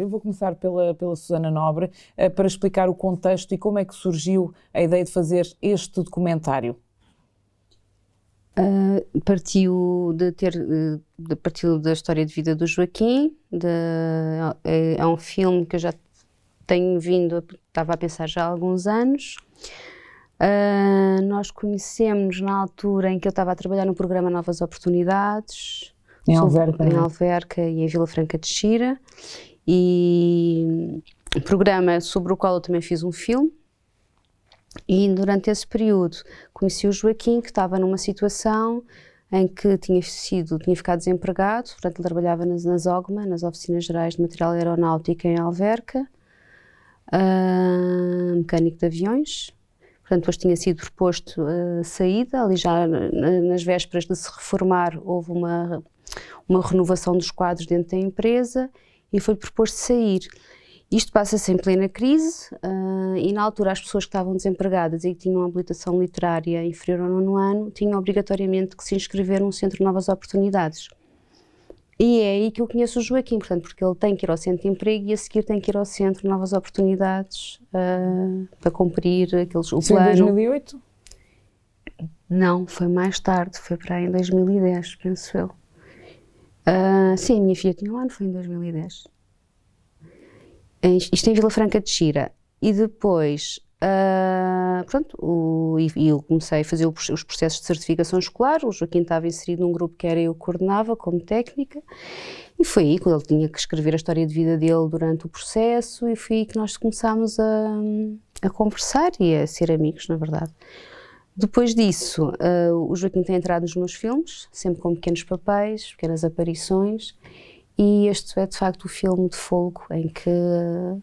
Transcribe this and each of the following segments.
Eu vou começar pela, pela Susana Nobre eh, para explicar o contexto e como é que surgiu a ideia de fazer este documentário. Uh, partiu, de ter, eh, de, partiu da história de vida do Joaquim, de, é, é, um filme que eu já tenho vindo, estava a pensar já há alguns anos. Uh, nós conhecemos na altura em que eu estava a trabalhar no programa Novas Oportunidades, em Alverca, em, é? Alverca e em Vila Franca de Xira, e um programa sobre o qual eu também fiz um filme. E durante esse período conheci o Joaquim, que estava numa situação em que tinha sido, tinha ficado desempregado, portanto ele trabalhava nas, nas OGMA, nas Oficinas Gerais de Material Aeronáutico em Alverca, uh, mecânico de aviões. Portanto, depois tinha sido proposto uh, saída, ali já nas vésperas de se reformar houve uma, uma renovação dos quadros dentro da empresa e foi proposto sair. Isto passa-se em plena crise uh, e, na altura, as pessoas que estavam desempregadas e que tinham habilitação literária inferior ao nono ano tinham obrigatoriamente que se inscrever num Centro de Novas Oportunidades. E é aí que eu conheço o Joaquim, portanto, porque ele tem que ir ao Centro de Emprego e a seguir tem que ir ao Centro de Novas Oportunidades uh, para cumprir aqueles, o Isso plano. em 2008? Não, foi mais tarde, foi para aí em 2010, penso eu. Ah, sim, a minha filha tinha um ano, foi em 2010. Isto em Vila Franca de Xira. E depois, uh, pronto, o, e, eu comecei a fazer os processos de certificação escolar. O Joaquim estava inserido num grupo que era eu coordenava como técnica. E foi aí, quando ele tinha que escrever a história de vida dele durante o processo, e foi aí que nós começámos a, a conversar e a ser amigos, na verdade. Depois disso, uh, o Joaquim tem entrado nos meus filmes, sempre com pequenos papéis, pequenas aparições, e este é de facto o filme de fogo em que uh,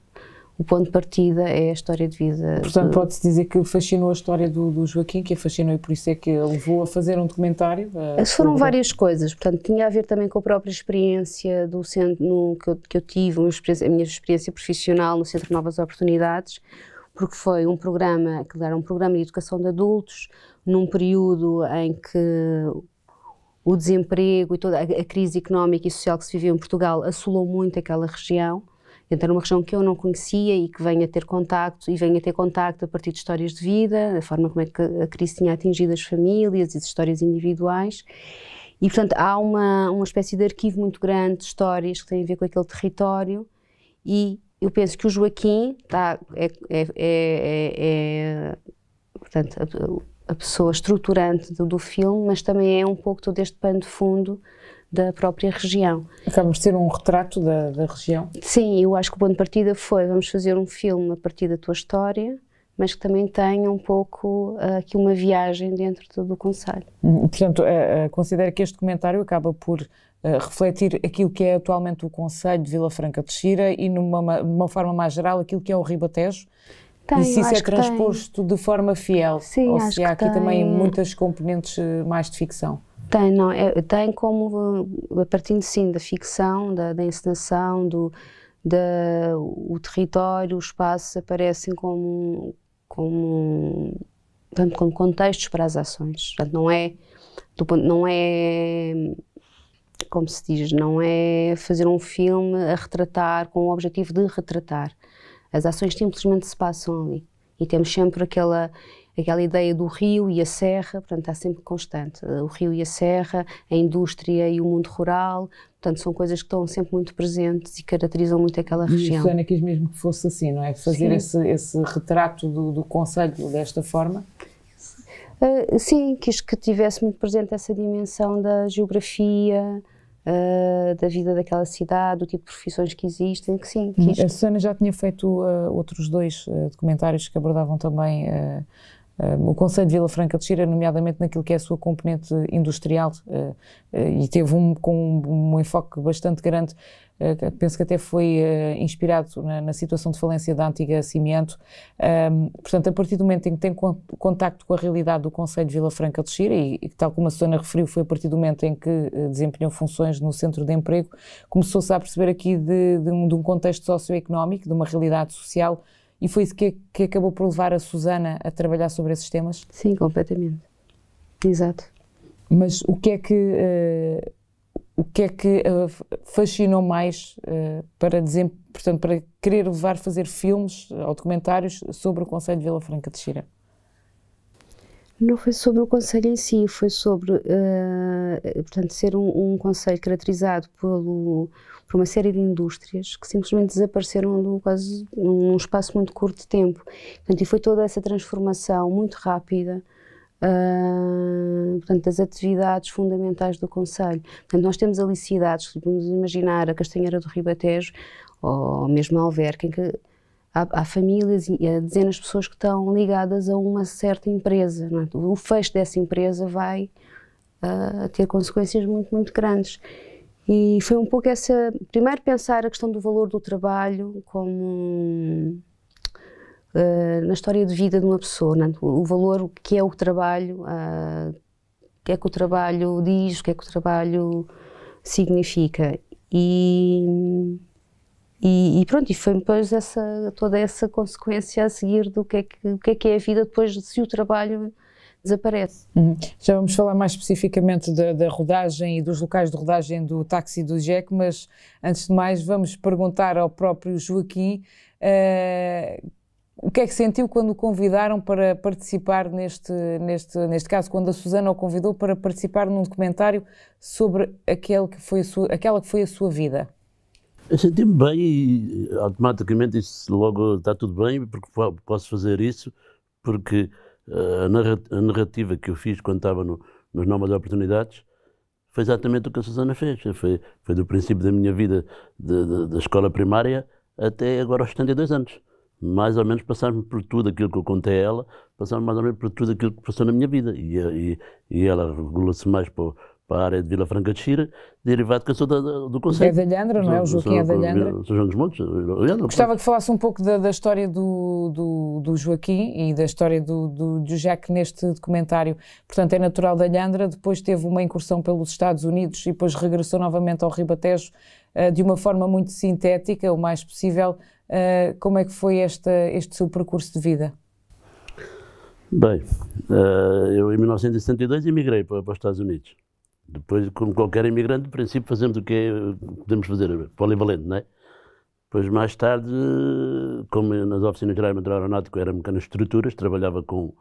o ponto de partida é a história de vida. Portanto, pode-se dizer que fascinou a história do, do, Joaquim, que a fascinou e por isso é que a levou a fazer um documentário? A... Eh, foram várias coisas, portanto, tinha a ver também com a própria experiência do centro, no, que, eu, que eu tive, a minha experiência profissional no Centro de Novas Oportunidades, porque foi um programa, que era um programa de educação de adultos, num período em que o desemprego e toda a crise económica e social que se viveu em Portugal assolou muito aquela região. Então era uma região que eu não conhecia e que venho a ter contacto, e venho a ter contacto a partir de histórias de vida, da forma como é que a crise tinha atingido as famílias e as histórias individuais. E, portanto, há uma, uma espécie de arquivo muito grande de histórias que têm a ver com aquele território e eu penso que o Joaquim é, é, é, é portanto, a, a, pessoa estruturante do, do, filme, mas também é um pouco todo este pano de fundo da própria região. Acabamos de ter um retrato da, da região? Sim, eu acho que o ponto de partida foi, vamos fazer um filme a partir da tua história, mas que também tenha um pouco uh, aqui uma viagem dentro do, do Conselho. Portanto, uh, uh, considero que este comentário acaba por refletir aquilo que é atualmente o Conselho de Vila Franca de Xira e, numa uma forma mais geral, aquilo que é o Ribatejo? Tem, e se isso é transposto de forma fiel? Sim, ou se há aqui tem. também muitas componentes eh, mais de ficção? Tem, não, é, tem como, eh, a partir sim da ficção, da, da encenação, do, da, o território, o espaço aparecem como, como, portanto, como contextos para as ações. Portanto, não é, não é como se diz, não é fazer um filme a retratar com o objetivo de retratar. As ações simplesmente se passam ali. E temos sempre aquela, aquela ideia do rio e a serra, portanto, está sempre constante. O rio e a serra, a indústria e o mundo rural, portanto, são coisas que estão sempre muito presentes e caracterizam muito aquela região. E Susana quis mesmo que fosse assim, não é? Fazer esse, esse, retrato do, do Conselho desta forma? Uh, sim, quis que tivesse muito presente essa dimensão da geografia, uh, da vida daquela cidade, do tipo de profissões que existem, que sim. Que A Susana já tinha feito uh, outros dois uh, documentários que abordavam também o Conselho de Vila Franca de Xira, nomeadamente naquilo que é a sua componente industrial, e teve um, com um, um enfoque bastante grande eh, penso que até foi uh, inspirado na, na, situação de falência da antiga Cimento. Um, portanto, a partir do momento em que tem con contacto com a realidade do Conselho de Vila Franca de Xira, e, e tal como a Susana referiu, foi a partir do momento em que uh, desempenhou funções no Centro de Emprego, começou-se a perceber aqui de, de, um, de um contexto socioeconómico, de uma realidade social, e foi isso que, que acabou por levar a Susana a trabalhar sobre esses temas? Sim, completamente. Exato. Mas o que é que o que é que uh, fascinou mais uh, para, portanto, para querer levar a fazer filmes ou documentários sobre o Conselho de Vila Franca de Xira? Não foi sobre o Conselho em si, foi sobre uh, portanto, ser um, um Conselho caracterizado pelo, por uma série de indústrias que simplesmente desapareceram num, quase, num espaço muito curto de tempo. Portanto, e foi toda essa transformação muito rápida portanto, das atividades fundamentais do Conselho. Portanto, nós temos ali cidades, tipo, vamos imaginar a Castanheira do Ribatejo ou mesmo a Alverca, em que há, há famílias e há dezenas de pessoas que estão ligadas a uma certa empresa. É? O fecho dessa empresa vai uh, ter consequências muito, muito grandes. E foi um pouco essa. Primeiro, pensar a questão do valor do trabalho como eh, na história de vida de uma pessoa, é? o valor que é o trabalho, uh, o que é que o trabalho diz, o que é que o trabalho significa. E, e, e pronto, e foi depois essa, toda essa consequência a seguir do que, é que, o que é que é a vida depois se o trabalho desaparece. Uhum. Já vamos falar mais especificamente da, da, rodagem e dos locais de rodagem do táxi do Jack, mas antes de mais vamos perguntar ao próprio Joaquim uh, o que é que sentiu quando o convidaram para participar neste, neste, neste caso, quando a Susana o convidou para participar num documentário sobre aquele que foi sua, aquela que foi a sua vida? Eu senti-me bem e eh, automaticamente disse logo está tudo bem, porque posso fazer isso, porque eh, a narrativa que eu fiz quando estava no, nos Novas Oportunidades foi exatamente o que a Susana fez. Foi, foi do princípio da minha vida da escola primária até agora aos 72 anos mais ou menos passar por tudo aquilo que eu contei a ela, passar mais ou menos por tudo aquilo que passou na minha vida. E, eh, e, e ela regula se mais para, para, a área de Vila Franca de Xira, derivado que eu sou da, do Conselho. É Alhandra, não é? O Joaquim é Avelhandra. São João dos Montes. Alhandra, eh, Gostava que falasse um pouco da, da história do, do, do, Joaquim e da história do, do, do Jacques neste documentário. Portanto, é natural da de depois teve uma incursão pelos Estados Unidos e depois regressou novamente ao Ribatejo eh, de uma forma muito sintética, o mais possível, Uh, como é que foi este, este seu percurso de vida? Bem, uh, eu em 1962 emigrei para, para, os Estados Unidos. Depois, como qualquer imigrante, no princípio fazemos o que é, podemos fazer, eh, polivalente, não é? Depois, mais tarde, como nas oficinas gerais de aeronáutico era mecânico de estruturas, trabalhava com,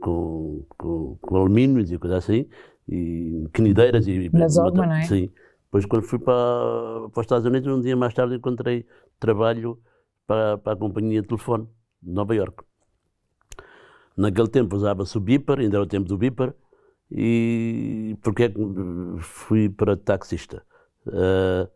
com, com, com alumínios e coisas assim, e quenideiras e... Na não é? Sim. Depois, quando fui para, para os Estados Unidos, um dia mais tarde encontrei trabalho para, para a companhia de telefone de Nova York. Naquele tempo usava-se o Bipper, ainda era o tempo do Bipper, e porque é que eh, fui para taxista? Uh,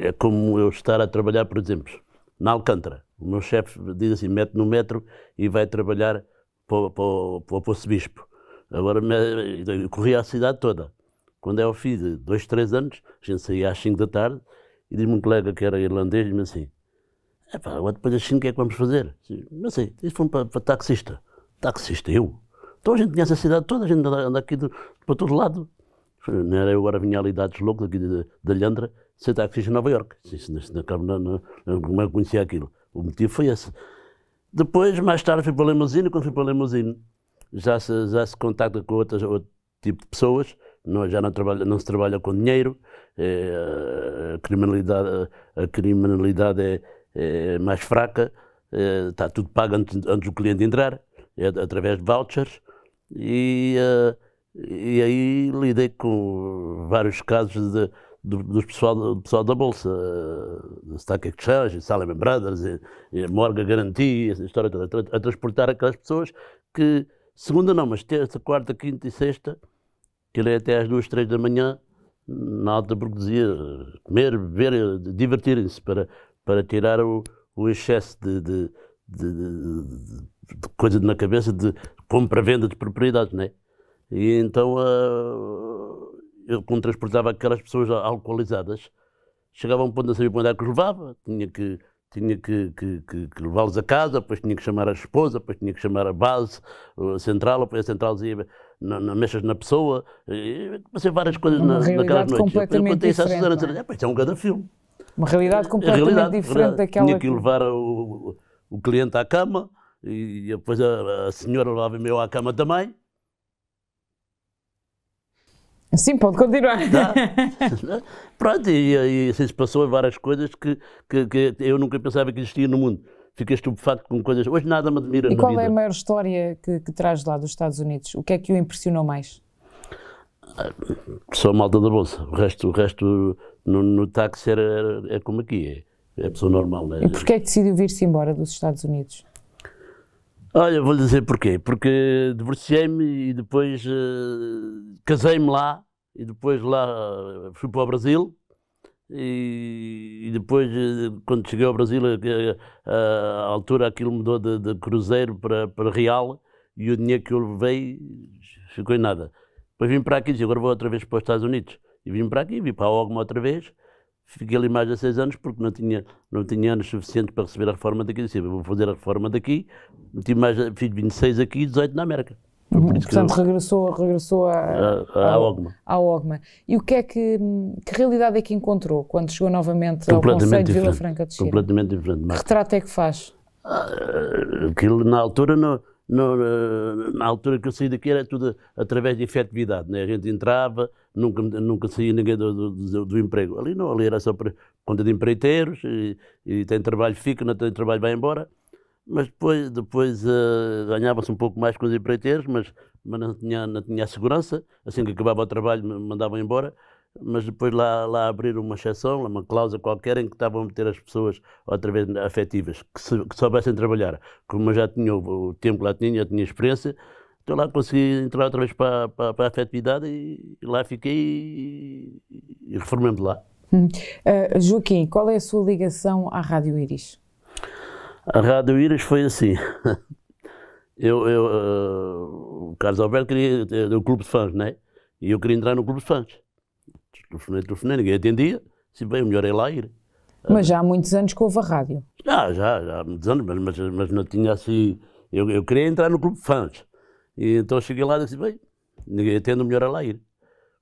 é como eu estar a trabalhar, por exemplo, na Alcântara. O meu chefe diz assim: mete no metro e vai trabalhar para, para, para o Poço Bispo. Agora eu corri a cidade toda. Quando é ao fim de dois, três anos, a gente saía às cinco da tarde e diz-me um colega que era irlandês: e me assim, agora depois das 5 o que é que vamos fazer? Não sei, eles foram para, para taxista. Taxista, eu? Então a gente conhece a cidade toda, a gente anda, anda aqui de, para todo lado. Não era eu agora vinha ali dados loucos aqui da Leandra, ser taxista em Nova Iorque. Não, não, não, como é que conhecia aquilo? O motivo foi esse. Depois, mais tarde, fui para Lemosino. Quando fui para Lemosino, já se, já se contacta com outras, outro tipo de pessoas. Não, já não, trabalha, não se trabalha com dinheiro. É, a criminalidade, a criminalidade é, é mais fraca, é, eh, está tudo pago antes, antes, do cliente entrar, é através de vouchers, e, eh, e aí lidei com vários casos de, do, do, pessoal, do pessoal da Bolsa, do Stack Exchange, Salem Brothers, e, e Garantia, essa história toda, a, a transportar aquelas pessoas que, segunda não, mas terça, quarta, quinta e sexta, que ele é até às duas, três da manhã, na alta burguesia, comer, beber, divertirem-se para, para tirar o, o excesso de, de, de, de coisa na cabeça de compra-venda de propriedades, né? E então uh, eu, quando transportava aquelas pessoas alcoolizadas, chegava a um ponto não saber para onde é que os levava, tinha que tinha que, que, que, que levá-los a casa, depois tinha que chamar a esposa, depois tinha que chamar a base, a central, depois a central dizia não, não mexas na pessoa, e passei várias coisas na, naquelas noites. Depois contei isso à Susana, é? é, isso é um grande filme. Uma realidade é, completamente realidade, diferente daquela. Tinha que, levar o, o, cliente à cama e depois a, a senhora levava-me eu à cama também. Sim, pode continuar. Tá? Pronto, e, e assim se passou várias coisas que, que, que, eu nunca pensava que existia no mundo. Fiquei estupefacto com coisas. Hoje nada me admira. E qual vida. é a maior história que, que traz lá dos Estados Unidos? O que é que o impressionou mais? Ah, Só a malta da bolsa. O resto, o resto no, no táxi era, é como aqui é, é a pessoa normal. Né? E porquê é que decidiu vir-se embora dos Estados Unidos? Olha, vou-lhe dizer porquê. Porque divorciei-me e depois uh, casei-me lá e depois lá eh, fui para o Brasil e, depois eh, quando cheguei ao Brasil a, a altura aquilo mudou de, de, cruzeiro para, para real e o dinheiro que eu levei ficou em nada. Depois vim para aqui e disse, agora vou outra vez para os Estados Unidos. E vim para aqui, vim para a OGMA outra vez, fiquei ali mais de seis anos porque não tinha, não tinha anos suficientes para receber a reforma daqui. Disse, vou fazer a reforma daqui, meti mais, fiz 26 aqui e 18 na América. Uhum. Portanto, eu... regressou, regressou à, à, à, OGMA. à OGMA. E o que é que, que realidade é que encontrou quando chegou novamente ao Conselho de Vila Franca de Xira? Completamente diferente. Marcos. Que retrato é que faz? Ah, aquilo na altura, no, no, eh, na altura que eu saí daqui era tudo através de efetividade, né? a gente entrava, nunca, nunca saía ninguém do, do, do, emprego. Ali não, ali era só para conta de empreiteiros, e, e tem trabalho fica, não tem trabalho vai embora. Mas depois, depois uh, ganhava-se um pouco mais com os empreiteiros, mas, mas não, tinha, não tinha segurança. Assim que acabava o trabalho, mandavam embora. Mas depois lá, lá abriram uma exceção, uma cláusula qualquer, em que estavam a meter as pessoas outra vez afetivas, que, se, que soubessem trabalhar. Como eu já tinha o, o tempo lá tinha, já tinha experiência, então lá consegui entrar outra vez para, para, para a afetividade e lá fiquei e, e reformei-me lá. Uh, Joaquim, qual é a sua ligação à Rádio Iris? A Rádio Iris foi assim. eu, eu uh, o Carlos Alberto queria do o clube de fãs, né? E eu queria entrar no clube de fãs. Telefonei, telefonei, ninguém atendia. Se bem, o melhor é lá ir. Mas já há muitos anos que houve a rádio. Já, já, já há muitos anos, mas, mas, mas não tinha assim. Eu, eu queria entrar no clube de fãs. E, então cheguei lá e disse, bem, tendo melhor lá ir.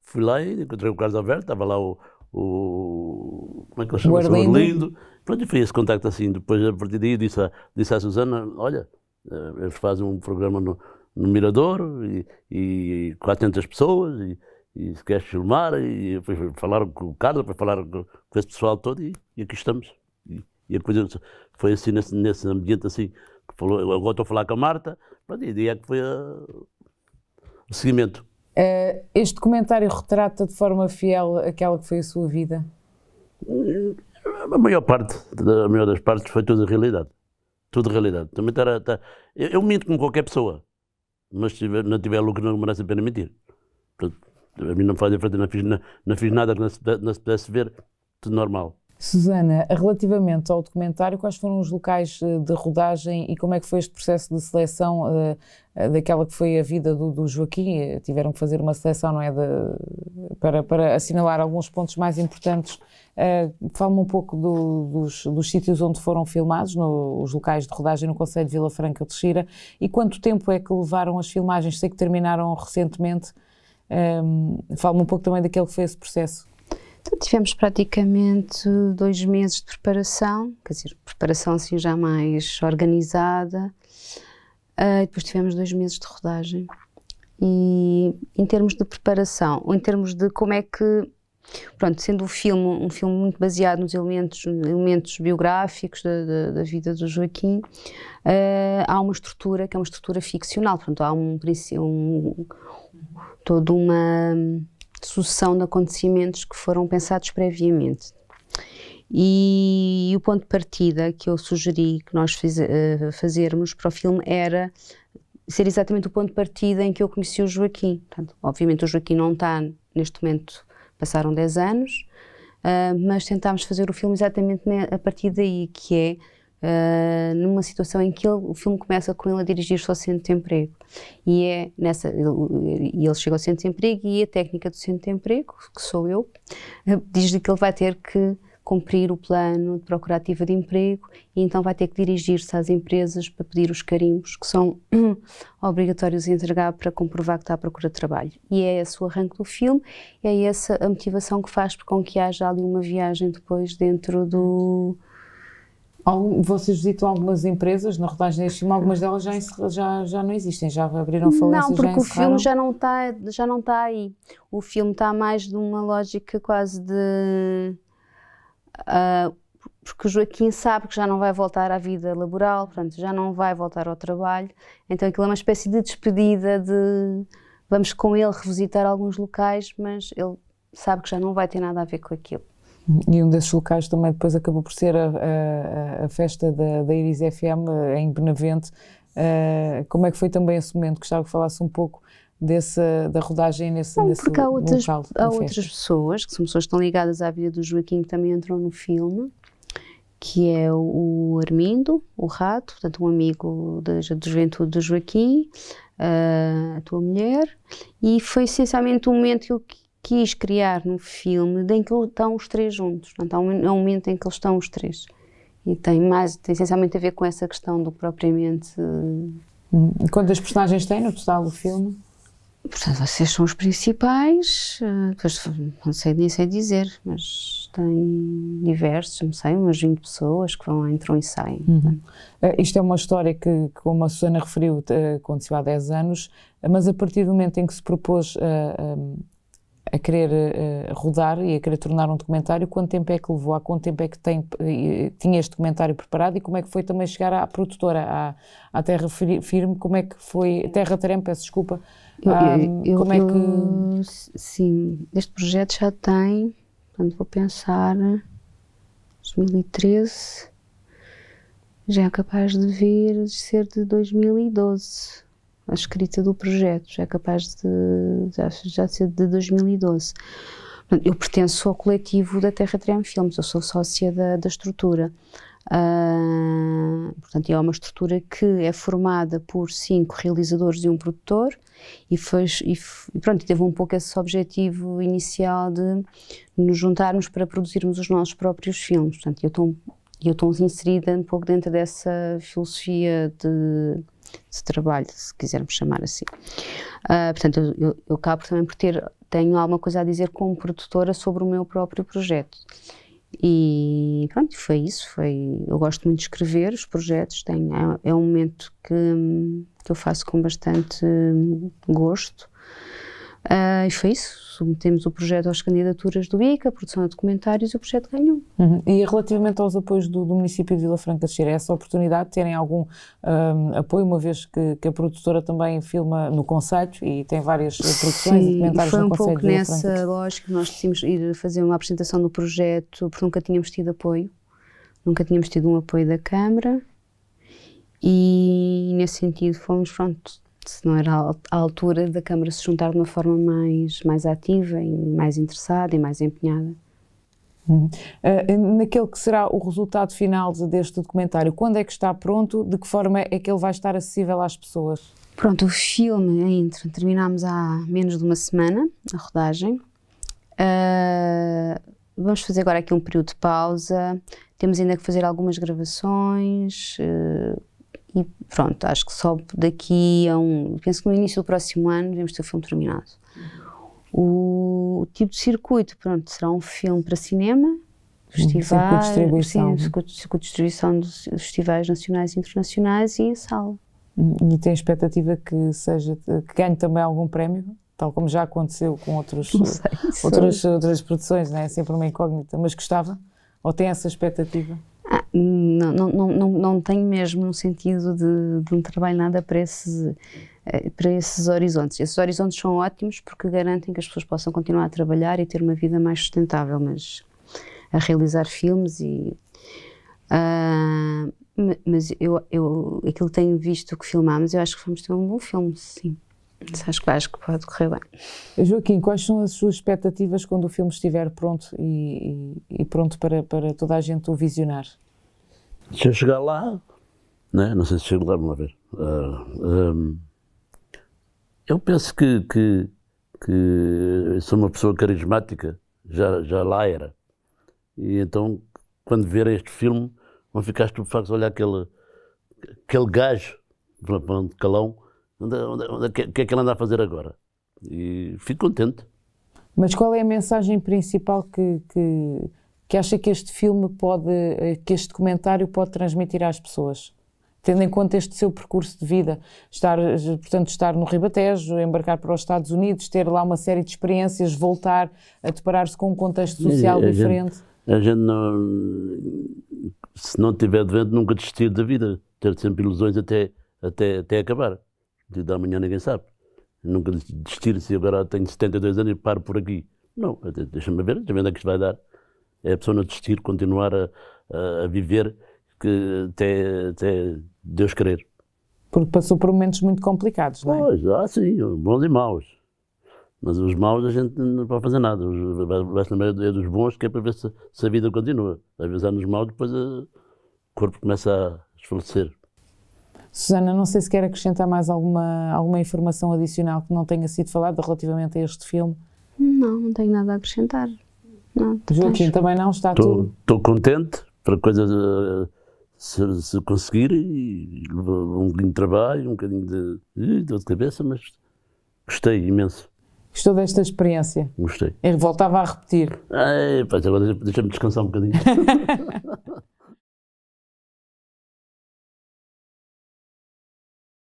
Fui lá e encontrei o Carlos Alberto, estava lá o, o como é que eu chamo? o Orlindo. Pronto, e foi esse contacto assim. Depois, a partir daí, disse, disse à Susana, olha, eh, eles fazem um programa no, no Mirador e, e 400 pessoas e, e se queres filmar, e depois falaram com o Carlos, para falar com, com esse pessoal todo e, e aqui estamos. E depois foi assim, nesse, nesse ambiente assim, que falou, agora estou a falar com a Marta, pronto, e daí é que foi uh, o seguimento. Uh, este documentário retrata de forma fiel aquela que foi a sua vida? A maior parte, a maior das partes foi tudo realidade. Tudo realidade. Também tá, tá, eu, eu minto como qualquer pessoa, mas se tiver, não tiver lucro não merece a pena mentir. Portanto, a mim não faz diferença, não fiz, não, não fiz nada que não se, não se pudesse ver, tudo normal. Susana, relativamente ao documentário, quais foram os locais eh, de rodagem e como é que foi este processo de seleção eh, eh, daquela que foi a vida do, do, Joaquim? Tiveram que fazer uma seleção, não é? De, para, para assinalar alguns pontos mais importantes. Fala-me um pouco do, dos, dos sítios onde foram filmados, no, os locais de rodagem no Conselho de Vila Franca de Xira e quanto tempo é que levaram as filmagens? Sei que terminaram recentemente. Um, ehm, Fala-me um pouco também daquele que foi esse processo tivemos praticamente dois meses de preparação, quer dizer, preparação assim já mais organizada. Uh, depois tivemos dois meses de rodagem. E em termos de preparação, ou em termos de como é que pronto, sendo o filme um filme muito baseado nos elementos, elementos biográficos da, da, da vida do Joaquim, uh, há uma estrutura que é uma estrutura ficcional, portanto há um, um, um toda uma sucessão de acontecimentos que foram pensados previamente. E, e o ponto de partida que eu sugeri que nós fiz, uh, eh, fazermos para o filme era ser exatamente o ponto de partida em que eu conheci o Joaquim. Portanto, obviamente o Joaquim não está neste momento, passaram 10 anos, uh, mas tentámos fazer o filme exatamente a partir daí, que é Uh, numa situação em que ele, o filme começa com ele a dirigir-se ao centro de emprego. E é nessa, ele, ele chega ao centro de emprego e a técnica do centro de emprego, que sou eu, ah, diz-lhe que ele vai ter que cumprir o plano de procura ativa de emprego e então vai ter que dirigir-se às empresas para pedir os carimbos que são obrigatórios a entregar para comprovar que está à procura de trabalho. E é esse o arranque do filme, é essa a motivação que faz com que haja ali uma viagem depois dentro do, vocês visitam algumas empresas na rodagem deste filme, algumas delas já, já, já não existem, já abriram falências, Não, porque o filme já não está já não está aí. O filme está mais de uma lógica quase de... Uh, porque o Joaquim sabe que já não vai voltar à vida laboral, portanto, já não vai voltar ao trabalho. Então aquilo é uma espécie de despedida de... Vamos com ele revisitar alguns locais, mas ele sabe que já não vai ter nada a ver com aquilo. E um desses locais também depois acabou por ser a, a, a festa da, da Iris FM eh, em Benavente. Uh, como é que foi também esse momento? Gostava que falasse um pouco desse, da rodagem nesse, Não, porque há outras, Há outras pessoas, que são pessoas que estão ligadas à vida do Joaquim, que também entram no filme, que é o Armindo, o Rato, portanto um amigo da, da juventude do Joaquim, uh, a tua mulher, e foi essencialmente o um momento que eu quis criar no filme em que estão os três juntos. Portanto, há é um momento em que eles estão os três. E tem mais, tem essencialmente a ver com essa questão do propriamente. Hum, quantas personagens tem no total do filme? Portanto, vocês são os principais, eh, depois não sei, nem sei dizer, mas tem diversos, não sei, umas 20 pessoas que vão, entram e saem. Uhum. Uh, isto é uma história que, como a Susana referiu, eh, aconteceu há 10 anos, mas a partir do momento em que se propôs a, a querer uh, rodar e a querer tornar um documentário, quanto tempo é que levou, há quanto tempo é que tem, uh, tinha este documentário preparado e como é que foi também chegar à produtora, à, à Terra Firme, como é que foi, Terra Terem, peço desculpa, eu, um, eu, como é eu, é que... Sim, este projeto já tem, portanto vou pensar, 2013, já é capaz de vir, de ser de 2012 a escrita do projeto, já é capaz de, já, já ser de 2012. Eu pertenço ao coletivo da Terra Trem Filmes, eu sou sócia da, da estrutura. Uh, portanto, é uma estrutura que é formada por cinco realizadores e um produtor e, fez, e, pronto, teve um pouco esse objetivo inicial de nos juntarmos para produzirmos os nossos próprios filmes. Portanto, eu estou inserida um pouco dentro dessa filosofia de de trabalho, se quisermos chamar assim. Uh, portanto, eu, eu, eu acabo também por ter, tenho alguma coisa a dizer como produtora sobre o meu próprio projeto. E pronto, foi isso. Foi, eu gosto muito de escrever os projetos, tenho, é, é um momento que, que eu faço com bastante hum, gosto Uh, e foi isso. Submetemos o projeto às candidaturas do ICA, produção de documentários e o projeto ganhou. Uhum. E relativamente aos apoios do, do município de Vila Franca de Xira, é essa oportunidade de terem algum um, apoio, uma vez que, que, a produtora também filma no Conselho e tem várias produções Sim, e documentários foi um no Conselho pouco nessa lógica que nós decidimos ir fazer uma apresentação do projeto, porque nunca tínhamos tido apoio, nunca tínhamos tido um apoio da Câmara e nesse sentido fomos, pronto, se não era a altura da Câmara se juntar de uma forma mais, mais ativa e mais interessada e mais empenhada. Uhum. Eh, naquele que será o resultado final deste documentário, quando é que está pronto? De que forma é que ele vai estar acessível às pessoas? Pronto, o filme é entre. Terminámos há menos de uma semana a rodagem. Uh, vamos fazer agora aqui um período de pausa. Temos ainda que fazer algumas gravações. Uh, e pronto, acho que só daqui a um. Penso que no início do próximo ano devemos ter o filme terminado. O, o tipo de circuito, pronto, será um filme para cinema, festivais, circuito de distribuição, distribuição dos festivais nacionais e internacionais e em sala. E tem expectativa que seja que ganhe também algum prémio, tal como já aconteceu com outros, sei, outras, outras produções, não né? é? Sempre uma incógnita, mas gostava? Ou tem essa expectativa? Ah, não, não, não, não tenho mesmo um sentido de, de um trabalho nada para esses, eh, para esses horizontes. Esses horizontes são ótimos porque garantem que as pessoas possam continuar a trabalhar e ter uma vida mais sustentável, mas a realizar filmes e. Uh, mas eu, eu, aquilo que tenho visto que filmámos, eu acho que vamos ter um bom filme, sim. Acho que, acho que pode correr bem. Joaquim, quais são as suas expectativas quando o filme estiver pronto e, e, pronto para, para toda a gente o visionar? Se eu chegar lá, né? não sei se chego lá, vamos lá ver. Uh, ah, um, eu penso que, que, que sou uma pessoa carismática, já, já lá era. E então, quando ver este filme, vão ficar estupefactos a olhar aquele, aquele gajo, falando de calão, Onde, o que, é que ela anda a fazer agora? E fico contente. Mas qual é a mensagem principal que, que, que acha que este filme pode, eh, que este documentário pode transmitir às pessoas? Tendo em conta este seu percurso de vida, estar, portanto, estar no Ribatejo, embarcar para os Estados Unidos, ter lá uma série de experiências, voltar a deparar-se com um contexto social a diferente. a gente não, se não tiver vento, nunca desistir da vida, ter sempre ilusões até, até, até acabar de da manhã ninguém sabe. Nunca desistir-se agora tenho 72 anos e paro por aqui. Não, deixa-me ver, deixa-me ver onde é que isto vai dar. É a pessoa não desistir, continuar a, a, viver que, até, até Deus querer. Porque passou por momentos muito complicados, não é? Pois, ah, sim, bons e maus. Mas os maus a gente não pode fazer nada. Vai-se na maioria dos bons, que é para ver se, se a vida continua. Às vezes há nos maus, depois eh, o corpo começa a esfalecer. Susana, não sei se quer acrescentar mais alguma, alguma informação adicional que não tenha sido falada relativamente a este filme. Não, não tenho nada a acrescentar. Não, Joaquim, tens... também não está tô, tudo. Estou contente para coisas eh, se, se conseguir e um bocadinho de trabalho, um bocadinho de, dor de cabeça, mas gostei imenso. Gostou desta experiência? Gostei. E voltava a repetir. Ai, ah, é, pois agora deixa-me descansar um bocadinho.